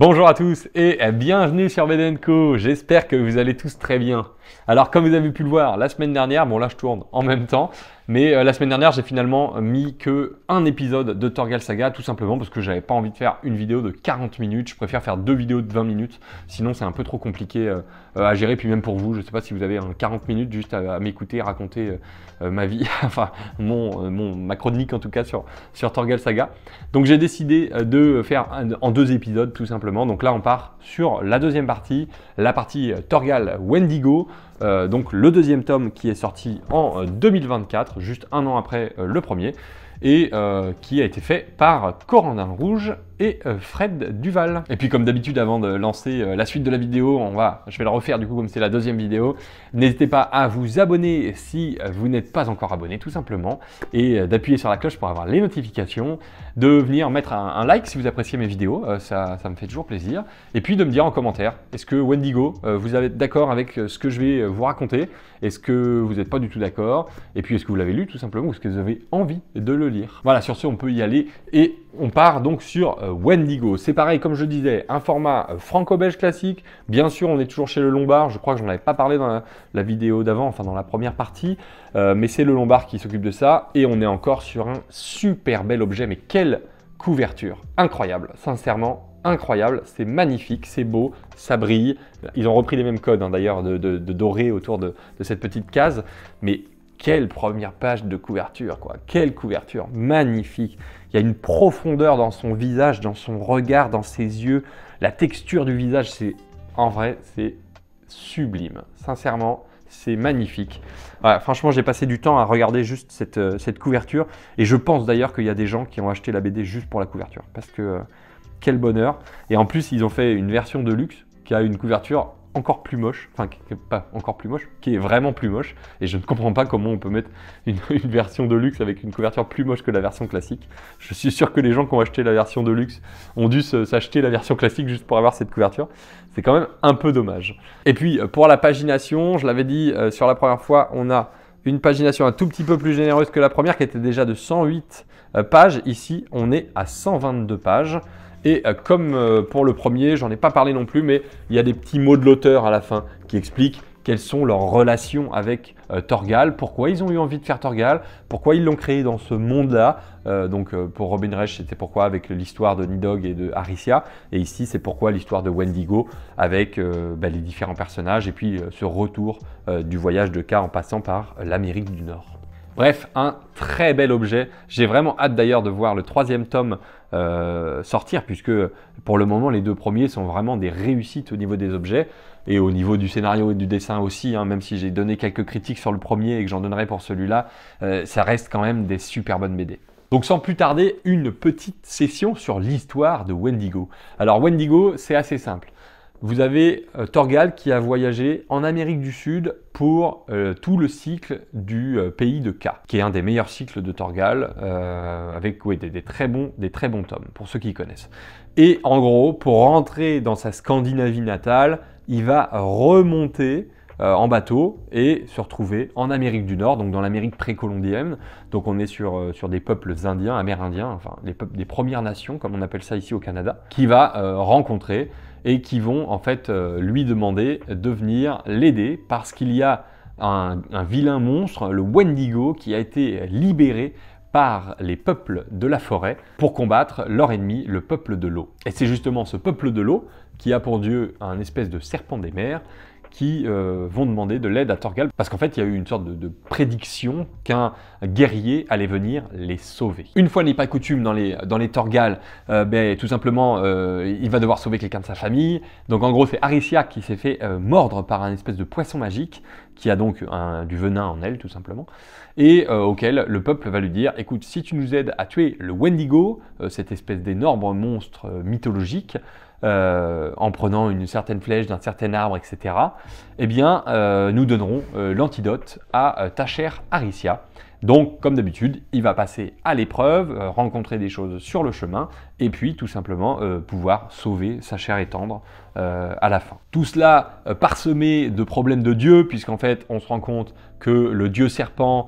Bonjour à tous et bienvenue sur Bedenco. J'espère que vous allez tous très bien. Alors comme vous avez pu le voir la semaine dernière, bon là je tourne en même temps, mais euh, la semaine dernière, j'ai finalement euh, mis que un épisode de Torgal Saga, tout simplement parce que j'avais pas envie de faire une vidéo de 40 minutes. Je préfère faire deux vidéos de 20 minutes. Sinon, c'est un peu trop compliqué euh, à gérer. Puis même pour vous, je sais pas si vous avez 40 minutes juste à, m'écouter, raconter ma vie, enfin mon, ma chronique en tout cas sur, sur Torgal Saga. Donc j'ai décidé de faire en deux épisodes tout simplement. Donc là, on part sur la deuxième partie, la partie Torgal Wendigo. donc le deuxième tome qui est sorti en 2024 juste un an après euh, le premier, et euh, qui a été fait par Corandin Rouge et euh, Fred Duval. Et puis comme d'habitude avant de lancer euh, la suite de la vidéo, on va, je vais le refaire du coup comme c'est la deuxième vidéo. N'hésitez pas à vous abonner si euh, vous n'êtes pas encore abonné tout simplement et d'appuyer sur la cloche pour avoir les notifications, de venir mettre un, like si vous appréciez mes vidéos, ça, ça, me fait toujours plaisir. Et puis de me dire en commentaire, est-ce que Wendigo, vous êtes d'accord avec ce que je vais vous raconter Est-ce que vous n'êtes pas du tout d'accord Et puis est-ce que vous l'avez lu tout simplement ou est-ce que vous avez envie de le lire Voilà, sur ce on peut y aller et on part donc sur euh, Wendigo. C'est pareil, comme je disais, un format euh, franco-belge classique. Bien sûr, on est toujours chez le Lombard. Je crois que j'en avais pas parlé dans la, vidéo d'avant, enfin dans la première partie. Euh, mais c'est le Lombard qui s'occupe de ça. Et on est encore sur un super bel objet. Mais quelle couverture Incroyable, sincèrement, incroyable, c'est magnifique, c'est beau, ça brille. Ils ont repris les mêmes codes hein, d'ailleurs de, doré autour de, de cette petite case, mais quelle première page de couverture, quoi. Quelle couverture magnifique. Il y a une profondeur dans son visage, dans son regard, dans ses yeux. La texture du visage, c'est en vrai, c'est sublime. Sincèrement, c'est magnifique. franchement, j'ai passé du temps à regarder juste cette, euh, cette couverture. Et je pense d'ailleurs qu'il y a des gens qui ont acheté la BD juste pour la couverture. Parce que euh, quel bonheur. Et en plus, ils ont fait une version de luxe qui a une couverture encore plus moche, enfin pas encore plus moche, qui est vraiment plus moche, et je ne comprends pas comment on peut mettre une, version de luxe avec une couverture plus moche que la version classique. Je suis sûr que les gens qui ont acheté la version de luxe ont dû s'acheter la version classique juste pour avoir cette couverture. C'est quand même un peu dommage. Et puis euh, pour la pagination, je l'avais dit euh, sur la première fois, on a une pagination un tout petit peu plus généreuse que la première qui était déjà de 108 euh, pages. Ici, on est à 122 pages. Et euh, comme euh, pour le premier, j'en ai pas parlé non plus, mais il y a des petits mots de l'auteur à la fin qui expliquent quelles sont leurs relations avec euh, Torgal, pourquoi ils ont eu envie de faire Torgal, pourquoi ils l'ont créé dans ce monde-là. donc pour Robin Reich, c'était pourquoi avec l'histoire de Nidog et de Aricia. Et ici, c'est pourquoi l'histoire de Wendigo avec bah, les différents personnages et puis ce retour du voyage de K en passant par l'Amérique du Nord. Bref, un très bel objet. J'ai vraiment hâte d'ailleurs de voir le troisième tome euh, sortir, puisque pour le moment, les deux premiers sont vraiment des réussites au niveau des objets et au niveau du scénario et du dessin aussi. Hein. même si j'ai donné quelques critiques sur le premier et que j'en donnerai pour celui-là, euh, ça reste quand même des super bonnes BD. Donc sans plus tarder, une petite session sur l'histoire de Wendigo. Alors Wendigo, c'est assez simple. Vous avez euh, Torgal qui a voyagé en Amérique du Sud pour euh, tout le cycle du euh, pays de K, qui est un des meilleurs cycles de Torgal, avec des, très bons, des très bons tomes, pour ceux qui connaissent. Et en gros, pour rentrer dans sa Scandinavie natale, il va remonter en bateau et se retrouver en Amérique du Nord, donc dans l'Amérique précolombienne. Donc on est sur, des peuples indiens, amérindiens, enfin les des Premières Nations, comme on appelle ça ici au Canada, qui va rencontrer et qui vont en fait euh, lui demander de venir l'aider parce qu'il y a un, vilain monstre, le Wendigo, qui a été libéré par les peuples de la forêt pour combattre leur ennemi, le peuple de l'eau. Et c'est justement ce peuple de l'eau qui a pour dieu un espèce de serpent des mers qui euh, vont demander de l'aide à Torgal, parce qu'en fait, il y a eu une sorte de, prédiction qu'un guerrier allait venir les sauver. Une fois n'est pas coutume dans les, dans les Torgal, euh, ben, tout simplement, euh, il va devoir sauver quelqu'un de sa famille. Donc en gros, c'est Aricia qui s'est fait mordre par un espèce de poisson magique, qui a donc du venin en elle, tout simplement, et auquel le peuple va lui dire, écoute, si tu nous aides à tuer le Wendigo, cette espèce d'énorme monstre mythologique, euh, en prenant une certaine flèche d'un certain arbre, etc., eh bien, euh, nous donnerons euh, l'antidote à chère Aricia. Donc, comme d'habitude, il va passer à l'épreuve, rencontrer des choses sur le chemin, et puis tout simplement euh, pouvoir sauver sa chair et tendre euh, à la fin. Tout cela euh, parsemé de problèmes de Dieu, puisqu'en fait on se rend compte que le dieu serpent,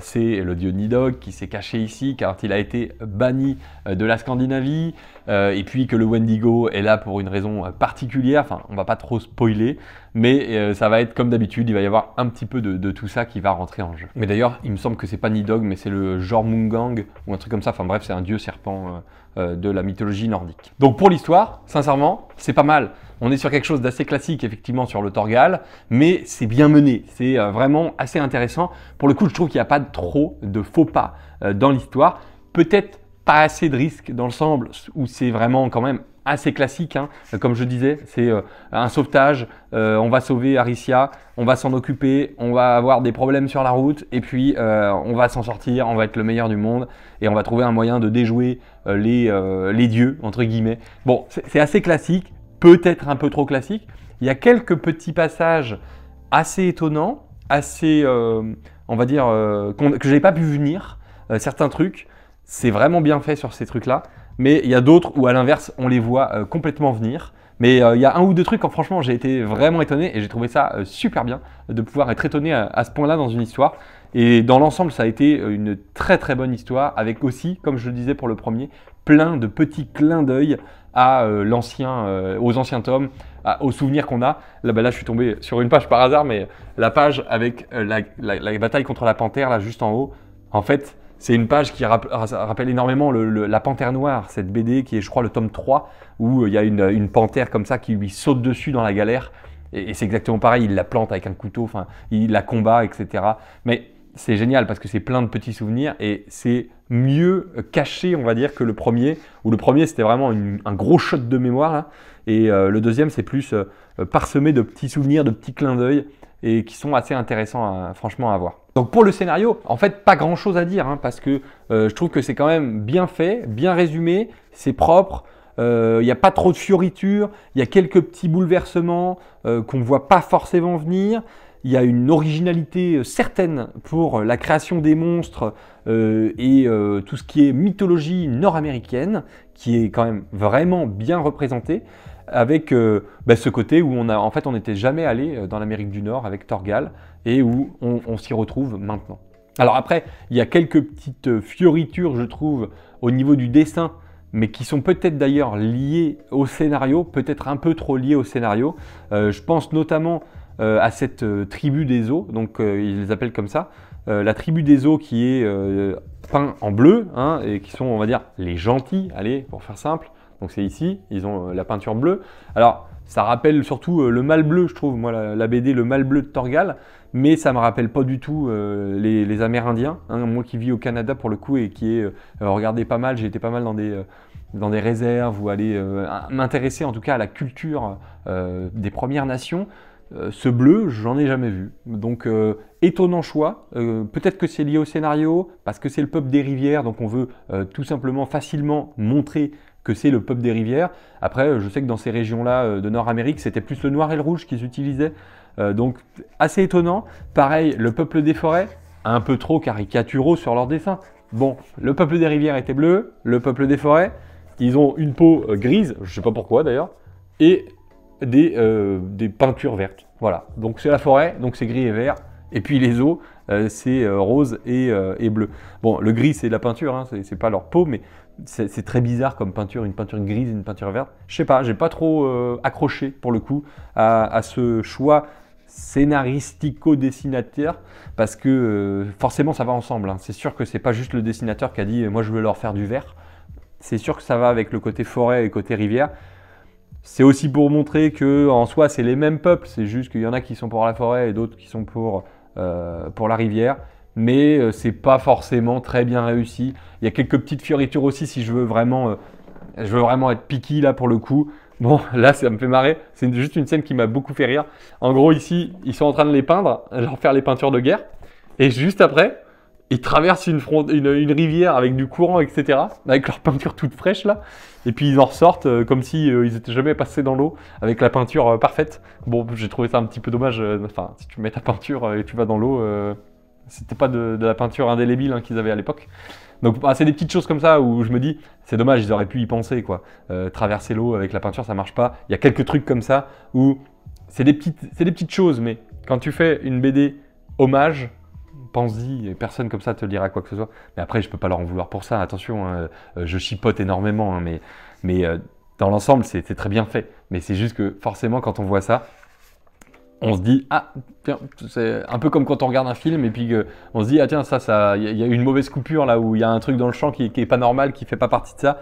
c'est le dieu Nidog qui s'est caché ici car il a été banni de la Scandinavie, et puis que le Wendigo est là pour une raison particulière, enfin on va pas trop spoiler, mais ça va être comme d'habitude, il va y avoir un petit peu de, de, tout ça qui va rentrer en jeu. Mais d'ailleurs il me semble que c'est pas Nidog mais c'est le Jormungang ou un truc comme ça, enfin bref c'est un dieu serpent euh, de la mythologie nordique. Donc pour l'histoire, sincèrement, c'est pas mal. On est sur quelque chose d'assez classique effectivement sur le Torgal, mais c'est bien mené, c'est euh, vraiment assez intéressant. Pour le coup, je trouve qu'il n'y a pas trop de faux pas euh, dans l'histoire. Peut-être pas assez de risques dans l'ensemble où c'est vraiment quand même assez classique. Hein. Comme je disais, c'est un sauvetage, on va sauver Aricia, on va s'en occuper, on va avoir des problèmes sur la route, et puis on va s'en sortir, on va être le meilleur du monde, et on va trouver un moyen de déjouer euh, euh, les, dieux, entre guillemets. Bon, c'est assez classique, peut-être un peu trop classique. Il y a quelques petits passages assez étonnants, assez, euh, on va dire, que je n'avais pas pu venir. certains trucs, c'est vraiment bien fait sur ces trucs-là. Mais il y a d'autres où, à l'inverse, on les voit complètement venir. Mais il y a un ou deux trucs quand, franchement, j'ai été vraiment étonné et j'ai trouvé ça super bien de pouvoir être étonné à ce point-là dans une histoire. Et dans l'ensemble, ça a été euh, une très très bonne histoire, avec aussi, comme je le disais pour le premier, plein de petits clins d'œil à euh, l'ancien, euh, aux anciens tomes, aux souvenirs qu'on a. Là, ben là, je suis tombé sur une page par hasard, mais la page avec la, la, bataille contre la panthère, là, juste en haut, en fait, c'est une page qui rappelle énormément la Panthère Noire, cette BD qui est, je crois, le tome 3, où il y a une, panthère comme ça qui lui saute dessus dans la galère. Et, et c'est exactement pareil, il la plante avec un couteau, enfin, il la combat, etc. Mais c'est génial parce que c'est plein de petits souvenirs et c'est mieux caché, on va dire, que le premier, où le premier c'était vraiment un gros shot de mémoire, hein. et euh, le deuxième c'est plus euh, euh, parsemé de petits souvenirs, de petits clins d'œil, et qui sont assez intéressants à, franchement à voir. Donc pour le scénario, en fait, pas grand chose à dire, hein, parce que je trouve que c'est quand même bien fait, bien résumé, c'est propre, il n'y a pas trop de fioritures, il y a quelques petits bouleversements qu'on ne voit pas forcément venir, il y a une originalité euh, certaine pour euh, la création des monstres euh, et tout ce qui est mythologie nord-américaine, qui est quand même vraiment bien représentée, avec bah, ce côté où on a, en fait, on n'était jamais allé dans l'Amérique du Nord avec Torgal et où on, on s'y retrouve maintenant. Alors après, il y a quelques petites fioritures, je trouve, au niveau du dessin, mais qui sont peut-être d'ailleurs liées au scénario, peut-être un peu trop liées au scénario. je pense notamment euh, à cette euh, tribu des eaux, donc euh, ils les appellent comme ça, la tribu des eaux qui est peint en bleu, hein, et qui sont, on va dire, les gentils, allez, pour faire simple. Donc c'est ici, ils ont la peinture bleue. Alors, ça rappelle surtout le mal bleu, je trouve, moi, la, BD, le mal bleu de Torgal, mais ça me rappelle pas du tout les, Amérindiens. Hein. moi qui vis au Canada, pour le coup, et qui est regardé pas mal, j'ai été pas mal dans des... dans des réserves ou aller m'intéresser en tout cas à la culture des Premières Nations, euh, ce bleu, j'en ai jamais vu. Donc, euh, étonnant choix. Euh, peut-être que c'est lié au scénario, parce que c'est le peuple des rivières, donc on veut tout simplement facilement montrer que c'est le peuple des rivières. Après, je sais que dans ces régions-là de Nord-Amérique, c'était plus le noir et le rouge qu'ils utilisaient. donc, assez étonnant. Pareil, le peuple des forêts, un peu trop caricaturaux sur leur dessin. Bon, le peuple des rivières était bleu, le peuple des forêts, ils ont une peau grise, je sais pas pourquoi d'ailleurs, et euh, des, peintures vertes. Voilà, donc c'est la forêt, donc c'est gris et vert. Et puis les eaux, euh, c'est euh, rose et, bleu. Bon, le gris, c'est de la peinture, hein, c'est pas leur peau, mais c'est très bizarre comme peinture, une peinture grise, et une peinture verte. Je sais pas, j'ai pas trop accroché pour le coup à, ce choix scénaristico-dessinateur parce que forcément ça va ensemble. Hein. C'est sûr que c'est pas juste le dessinateur qui a dit moi je veux leur faire du vert. C'est sûr que ça va avec le côté forêt et côté rivière. C'est aussi pour montrer que en soi, c'est les mêmes peuples, c'est juste qu'il y en a qui sont pour la forêt et d'autres qui sont pour, euh, pour la rivière. Mais euh, c'est pas forcément très bien réussi. Il y a quelques petites fioritures aussi si je veux vraiment, euh, je veux vraiment être piqui là pour le coup. Bon, là, ça me fait marrer. C'est juste une scène qui m'a beaucoup fait rire. En gros, ici, ils sont en train de les peindre, leur faire les peintures de guerre. Et juste après, ils traversent une, une, rivière avec du courant, etc., avec leur peinture toute fraîche là, et puis ils en ressortent euh, comme si n'étaient euh, ils jamais passés dans l'eau avec la peinture euh, parfaite. Bon, j'ai trouvé ça un petit peu dommage. Enfin, si tu mets ta peinture et tu vas dans l'eau, c'était pas de, la peinture indélébile hein, qu'ils avaient à l'époque. Donc, bah, c'est des petites choses comme ça où je me dis, c'est dommage, ils auraient pu y penser quoi. traverser l'eau avec la peinture, ça marche pas. Il y a quelques trucs comme ça où c'est des petites, c'est des petites choses, mais quand tu fais une BD hommage pense-y, personne comme ça te dira quoi que ce soit. Mais après, je peux pas leur en vouloir pour ça, attention, hein, euh, je chipote énormément, hein, mais, euh, dans l'ensemble, c'est très bien fait. Mais c'est juste que forcément, quand on voit ça, on se dit ah tiens c'est un peu comme quand on regarde un film et puis on se dit ah tiens ça ça il y, a une mauvaise coupure là où il y a un truc dans le champ qui, n'est est pas normal qui fait pas partie de ça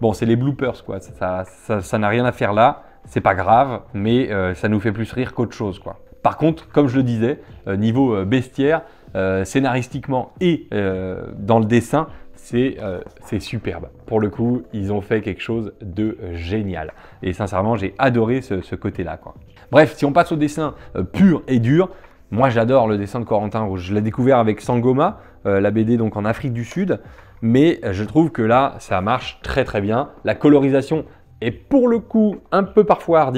bon c'est les bloopers quoi ça n'a rien à faire là c'est pas grave mais euh, ça nous fait plus rire qu'autre chose quoi par contre comme je le disais niveau bestiaire euh, scénaristiquement et euh, dans le dessin, euh, c'est superbe. Pour le coup, ils ont fait quelque chose de génial. Et sincèrement, j'ai adoré ce, côté-là. Bref, si on passe au dessin pur et dur, moi j'adore le dessin de Corentin Rouge. Je l'ai découvert avec Sangoma, la BD donc en Afrique du Sud. Mais je trouve que là, ça marche très très bien. La colorisation est pour le coup un peu parfois à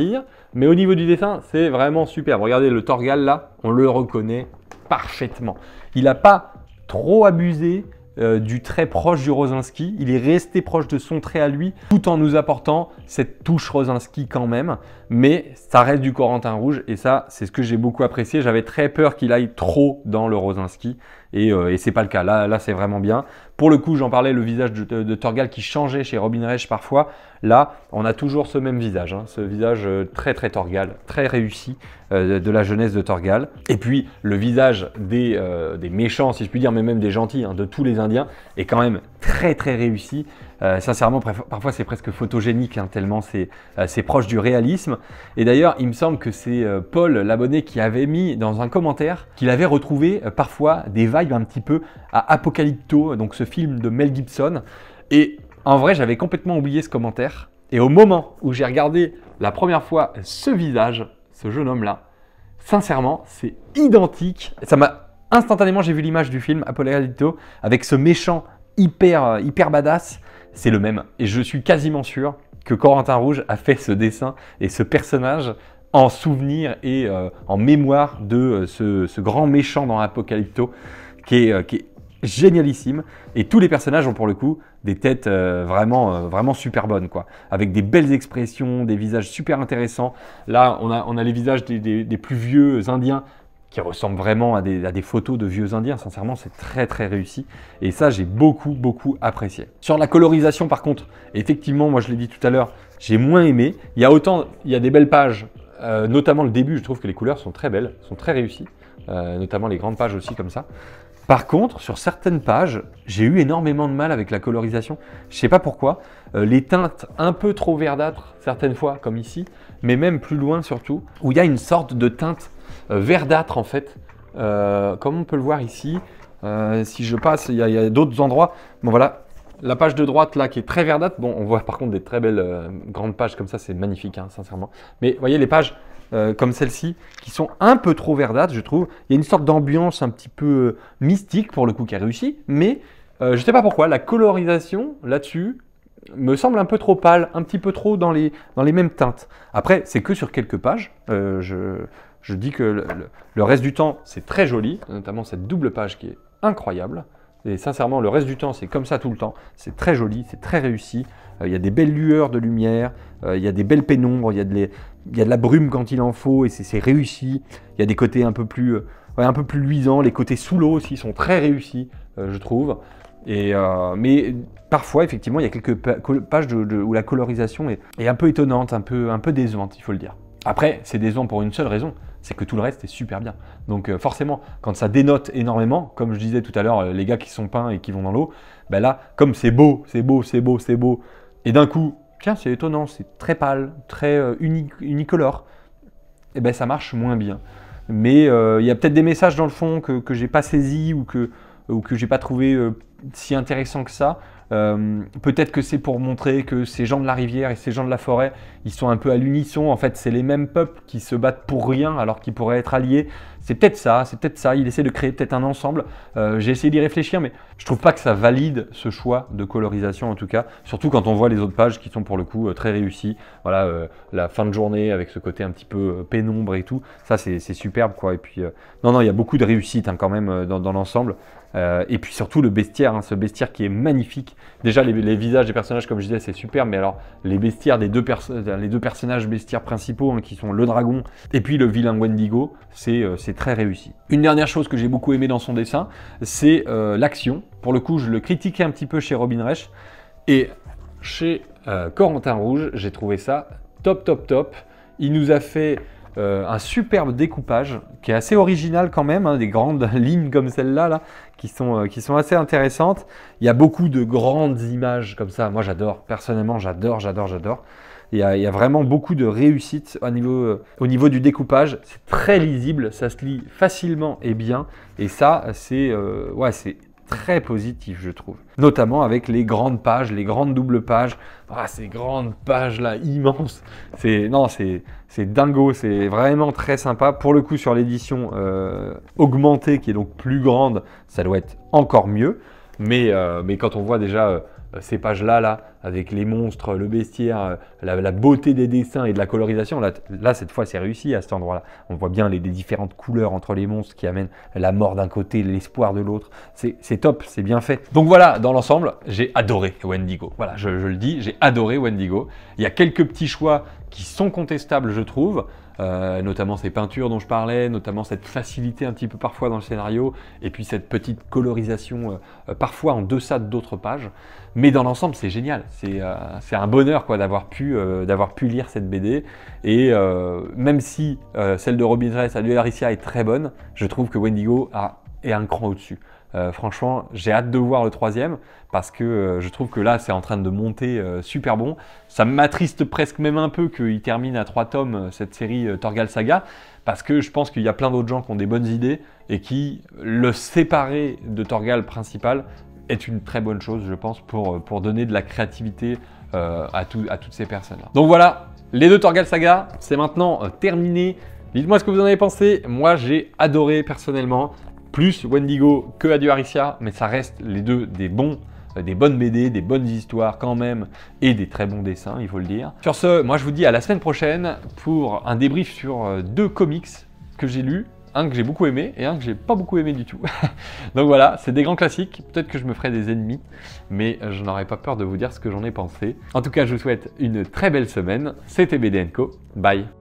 Mais au niveau du dessin, c'est vraiment superbe. Regardez le Torgal là, on le reconnaît parfaitement. Il n'a pas trop abusé euh, du trait proche du Rosinski. Il est resté proche de son trait à lui, tout en nous apportant cette touche Rosinski quand même. Mais ça reste du Corentin Rouge, et ça, c'est ce que j'ai beaucoup apprécié. J'avais très peur qu'il aille trop dans le Rosinski et, ce euh, et pas le cas. Là, là c'est vraiment bien. Pour le coup, j'en parlais, le visage de, Torgal qui changeait chez Robin Reich parfois. Là, on a toujours ce même visage, hein. ce visage euh, très très Torgal, très réussi euh, de la jeunesse de Torgal. Et puis le visage des, méchants, si je puis dire, mais même des gentils, hein, de tous les Indiens, est quand même très très réussi. Euh, sincèrement, parfois c'est presque photogénique, hein, tellement euh, c'est proche du réalisme. Et d'ailleurs, il me semble que c'est euh, Paul l'abonné qui avait mis dans un commentaire qu'il avait retrouvé parfois des vibes un petit peu à Apocalypto, donc ce film de Mel Gibson. Et en vrai, j'avais complètement oublié ce commentaire. Et au moment où j'ai regardé la première fois ce visage, ce jeune homme-là, sincèrement, c'est identique. Ça m'a instantanément, j'ai vu l'image du film Apocalypto avec ce méchant hyper hyper badass c'est le même. Et je suis quasiment sûr que Corentin Rouge a fait ce dessin et ce personnage en souvenir et euh, en mémoire de euh, ce, grand méchant dans Apocalypto euh, qui est, génialissime. Et tous les personnages ont pour le coup des têtes vraiment, vraiment super bonnes, quoi. Avec des belles expressions, des visages super intéressants. Là, on a, les visages des plus vieux indiens qui ressemble vraiment à des, photos de vieux indiens. Sincèrement, c'est très très réussi. Et ça, j'ai beaucoup beaucoup apprécié. Sur la colorisation, par contre, effectivement, moi je l'ai dit tout à l'heure, j'ai moins aimé. Il y a autant, il y a des belles pages, euh, notamment le début. Je trouve que les couleurs sont très belles, sont très réussies, euh, notamment les grandes pages aussi comme ça. Par contre, sur certaines pages, j'ai eu énormément de mal avec la colorisation. Je ne sais pas pourquoi. Euh, les teintes un peu trop verdâtres, certaines fois, comme ici, mais même plus loin surtout, où il y a une sorte de teinte euh, verdâtre en fait. Euh, comme on peut le voir ici, euh, si je passe, il y a, d'autres endroits. Bon voilà, la page de droite là qui est très verdâtre. Bon, on voit par contre des très belles grandes pages comme ça, c'est magnifique, hein, sincèrement. Mais voyez les pages comme celle-ci qui sont un peu trop verdâtres, je trouve. Il y a une sorte d'ambiance un petit peu mystique pour le coup qui a réussi, mais je sais pas pourquoi la colorisation là-dessus me semble un peu trop pâle, un petit peu trop dans les, dans les mêmes teintes. Après, c'est que sur quelques pages. je, je dis que le, reste du temps, c'est très joli, notamment cette double page qui est incroyable. Et sincèrement, le reste du temps, c'est comme ça tout le temps. C'est très joli, c'est très réussi. Euh, il y a des belles lueurs de lumière, euh, il y a des belles pénombres, il y, a de la brume quand il en faut, et c'est réussi. Il y a des côtés un peu plus, euh, un peu plus luisants, les côtés sous l'eau aussi sont très réussis, je trouve. mais parfois, effectivement, il y a quelques pages où la colorisation est, un peu étonnante, un peu, un peu décevante, il faut le dire. Après, c'est décevant pour une seule raison, c'est que tout le reste est super bien. Donc euh, forcément, quand ça dénote énormément, comme je disais tout à l'heure, euh, les gars qui sont peints et qui vont dans l'eau, ben là, comme c'est beau, c'est beau, c'est beau, c'est beau, et d'un coup, tiens, c'est étonnant, c'est très pâle, très euh, unicolore, et eh ben ça marche moins bien. Mais il y a peut-être des messages dans le fond que, que j'ai pas saisi ou que, ou que j'ai pas trouvé si intéressant que ça. Euh, peut-être que c'est pour montrer que ces gens de la rivière et ces gens de la forêt, ils sont un peu à l'unisson. En fait, c'est les mêmes peuples qui se battent pour rien alors qu'ils pourraient être alliés. C'est peut-être ça, c'est peut-être ça. Il essaie de créer peut-être un ensemble. Euh, j'ai essayé d'y réfléchir, mais je trouve pas que ça valide ce choix de colorisation en tout cas. Surtout quand on voit les autres pages qui sont pour le coup euh, très réussies. Voilà, la fin de journée avec ce côté un petit peu pénombre et tout. Ça, c'est superbe quoi. Et puis, non, non, il y a beaucoup de réussite hein, quand même dans l'ensemble. Euh, et puis surtout le bestiaire, hein, ce bestiaire qui est magnifique. Déjà les, visages des personnages, comme je disais, c'est super, mais alors les bestiaires des deux, euh, les deux personnages bestiaires principaux, hein, qui sont le dragon et puis le vilain Wendigo, euh, c'est très réussi. Une dernière chose que j'ai beaucoup aimé dans son dessin, c'est l'action. Pour le coup, je le critiquais un petit peu chez Robin Reich, et chez Corentin Rouge, j'ai trouvé ça top, top, top. Il nous a fait euh, un superbe découpage qui est assez original quand même, hein, des grandes lignes comme celle-là là, qui, sont, euh, qui sont assez intéressantes. Il y a beaucoup de grandes images comme ça, moi j'adore, personnellement j'adore, j'adore, j'adore. Il y, a, il y, a, vraiment beaucoup de réussite au niveau, euh, au niveau du découpage. C'est très lisible, ça se lit facilement et bien. Et ça, c'est ouais, c'est très positif, je trouve. Notamment avec les grandes pages, les grandes doubles pages. Ah, ces grandes pages-là, immenses. C'est, non, c'est, dingo, c'est vraiment très sympa. Pour le coup, sur l'édition euh, augmentée, qui est donc plus grande, ça doit être encore mieux. Mais, euh, mais quand on voit déjà euh, euh, ces pages-là, là, avec les monstres, le bestiaire, euh, la, beauté des dessins et de la colorisation. Là, cette fois, c'est réussi à cet endroit-là. On voit bien les, différentes couleurs entre les monstres qui amènent la mort d'un côté, l'espoir de l'autre. C'est top, c'est bien fait. Donc voilà, dans l'ensemble, j'ai adoré Wendigo. Voilà, je le dis, j'ai adoré Wendigo. Il y a quelques petits choix qui sont contestables, je trouve. Euh, notamment ces peintures dont je parlais, notamment cette facilité un petit peu parfois dans le scénario, et puis cette petite colorisation euh, euh, parfois en deçà d'autres pages. Mais dans l'ensemble, c'est génial, c'est un bonheur quoi d'avoir pu, pu lire cette BD, et même si celle de Robin Dress à Laricia est très bonne, je trouve que Wendigo a et un cran au-dessus. Euh, franchement, j'ai hâte de voir le troisième parce que euh, je trouve que là, c'est en train de monter euh, super bon. Ça m'attriste presque même un peu qu'il termine à trois tomes cette série Torgal Saga parce que je pense qu'il y a plein d'autres gens qui ont des bonnes idées et qui le séparer de Torgal principal est une très bonne chose, je pense, pour, pour donner de la créativité à, à toutes ces personnes-là. Donc voilà, les deux Torgal Saga, c'est maintenant terminé. Dites-moi ce que vous en avez pensé. Moi, j'ai adoré personnellement plus Wendigo que aricia mais ça reste les deux des bons euh, des bonnes BD, des bonnes histoires quand même, et des très bons dessins, il faut le dire. Sur ce, moi je vous dis à la semaine prochaine pour un débrief sur euh, deux comics que j'ai lus, un que j'ai beaucoup aimé et un que j'ai pas beaucoup aimé du tout. Donc voilà, c'est des grands classiques, peut-être que je me ferai des ennemis, mais je n'aurai pas peur de vous dire ce que j'en ai pensé. En tout cas, je vous souhaite une très belle semaine, c'était BDNCO, bye